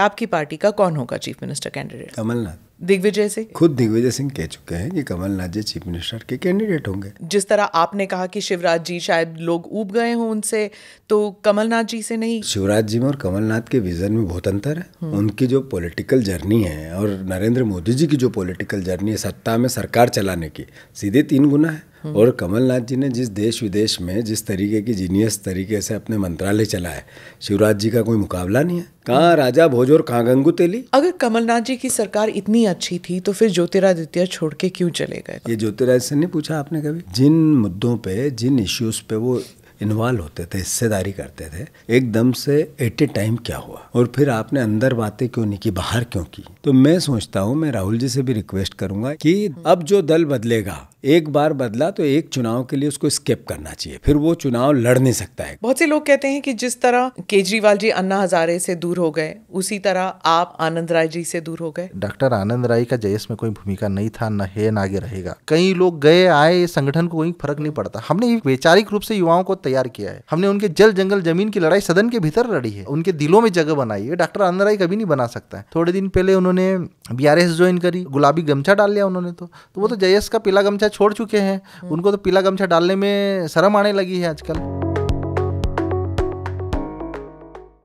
आपकी पार्टी का कौन होगा chief minister candidate Kamal Nath Digvijaya Singh खुद दिग्विजय सिंह कह चुके हैं कि कमलनाथ जी चीफ मिनिस्टर के कैंडिडेट होंगे जिस तरह आपने कहा कि शिवराज जी शायद लोग ऊब गए हों उनसे तो कमलनाथ जी से नहीं शिवराज जी में और कमलनाथ के विजन में बहुत अंतर है हम्म। उनकी जो पॉलिटिकल जर्नी है और नरेंद्र मोदी जी की जो पॉलिटिकल जर्नी है सत्ता में सरकार चलाने की सीधे तीन गुना है हम्म। और कमलनाथ जी ने जिस देश विदेश में जिस तरीके की जीनियस तरीके से अपने मंत्रालय चलाए शिवराज जी का कोई मुकाबला नहीं है कहाँ हम्म। राजा भोज और कहाँ गंगू तेली अगर कमलनाथ जी की सरकार इतनी अच्छी थी तो फिर ज्योतिरादित्य छोड़ के क्यों चले गए ये ज्योतिरादित्य नहीं पूछा आपने कभी जिन मुद्दों पे जिन इश्यूज पे वो इन्वॉल्व होते थे हिस्सेदारी करते थे एकदम से एट ए टाइम क्या हुआ और फिर आपने अंदर बातें क्यों नहीं की बाहर क्यों की तो मैं सोचता हूँ मैं राहुल जी से भी रिक्वेस्ट करूंगा कि हम्म। अब जो दल बदलेगा एक बार बदला तो एक चुनाव के लिए उसको स्किप करना चाहिए फिर वो चुनाव लड़ नहीं सकता है बहुत से लोग कहते हैं कि जिस तरह केजरीवाल जी अन्ना हजारे से दूर हो गए उसी तरह आप आनंद राय जी से दूर हो गए डॉक्टर आनंद राय का जयस में कोई भूमिका नहीं था न है न आगे रहेगा कई लोग गए आए संगठन को कोई फर्क नहीं पड़ता हमने वैचारिक रूप से युवाओं को तैयार किया है हमने उनके जल जंगल जमीन की लड़ाई सदन के भीतर लड़ी है उनके दिलों में जगह बनाई है डॉक्टर आनंद राय कभी नहीं बना सकता है थोड़े दिन पहले उन्होंने बीआरएस ज्वाइन करी गुलाबी गमछा डाल लिया उन्होंने तो तो वो तो जयस हम्म। का पीला गमछा छोड़ चुके हैं हम्म। उनको तो पीला गमछा डालने में शर्म आने लगी है आजकल